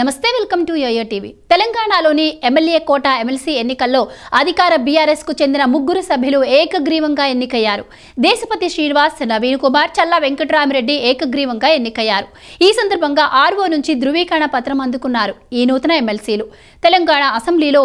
నమస్తే welcome to YoYo TV తెలంగాణలోని MLA quota MLC ఎన్నికల్లో అధికార కు చెందిన ముగ్గురు సభ్యులు ఏకగ్రీవంగా ఎన్నికయ్యారు దేశపతి శ్రీనివాస్ నవీన్ కుమార్ చల్లా వెంకటరామిరెడ్డి ఏకగ్రీవంగా ఎన్నికయ్యారు ఈ సందర్భంగా ఆర్వో నుంచి ధృవీకరణ పత్రం అందుకున్నారు ఈ నూతన ఎమ్మెల్సీలు తెలంగాణ అసెంబ్లీలో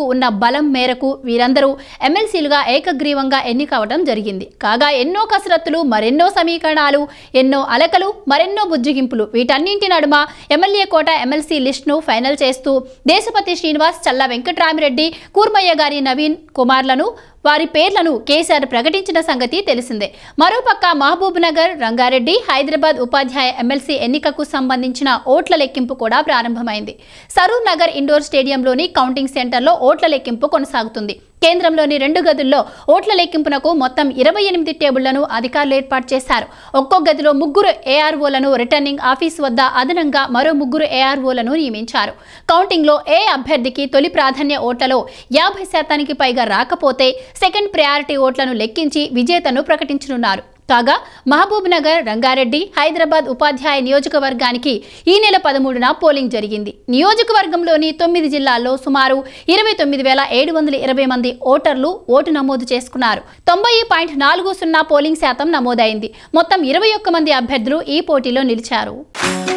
కు ఉన్న బలం మేరకు వీరందరూ ఎమ్మెల్సీలుగా ఏకగ్రీవంగా ఎన్నికవడం జరిగింది కాగా ఎన్నో కసరత్తులు మరెన్నో సమీకరణాలు ఎన్నో అలకలు మరెన్నో బుజ్జిగింపులు వీటన్నింటి నడుమ ఎమ్మెల్యే కోట ఎమ్మెల్యే ఎమ్మెల్సీ లిస్టును ఫైనల్ చేస్తూ దేశపతి శ్రీనివాస్ చల్ల వెంకట్రామిరెడ్డి కూర్మయ్య గారి నవీన్ కుమార్లను వారి పేర్లను కేసీఆర్ ప్రకటించిన సంగతి తెలిసిందే మరోపక్క మహబూబ్ నగర్ రంగారెడ్డి హైదరాబాద్ ఉపాధ్యాయ ఎమ్మెల్సీ ఎన్నికకు సంబంధించిన ఓట్ల లెక్కింపు కూడా ప్రారంభమైంది సరూర్ నగర్ ఇండోర్ స్టేడియంలోని కౌంటింగ్ సెంటర్లో ఓట్ల లెక్కింపు కొనసాగుతుంది కేంద్రంలోని రెండు గదుల్లో ఓట్ల లెక్కింపునకు మొత్తం ఇరవై ఎనిమిది టేబుళ్లను అధికారులు ఏర్పాటు చేశారు ఒక్కో గదిలో ముగ్గురు ఏఆర్ఓలను రిటర్నింగ్ ఆఫీస్ వద్ద అదనంగా మరో ముగ్గురు ఏఆర్ఓలను నియమించారు కౌంటింగ్లో ఏ అభ్యర్థికి తొలి ప్రాధాన్య ఓట్లలో యాభై శాతానికి పైగా రాకపోతే సెకండ్ ప్రయారిటీ ఓట్లను లెక్కించి విజేతను ప్రకటించనున్నారు కాగా మహబూబ్నగర్ రంగారెడ్డి హైదరాబాద్ ఉపాధ్యాయ నియోజకవర్గానికి ఈ నెల పదమూడున పోలింగ్ జరిగింది నియోజకవర్గంలోని తొమ్మిది జిల్లాల్లో సుమారు ఇరవై తొమ్మిది వేల ఏడు వందల ఇరవై మంది ఓటర్లు ఓటు నమోదు చేసుకున్నారు తొంభై పాయింట్ నాలుగు సున్నా పోలింగ్ శాతం నమోదైంది మొత్తం ఇరవై ఒక్క మంది అభ్యర్థులు ఈ పోటీలో నిలిచారు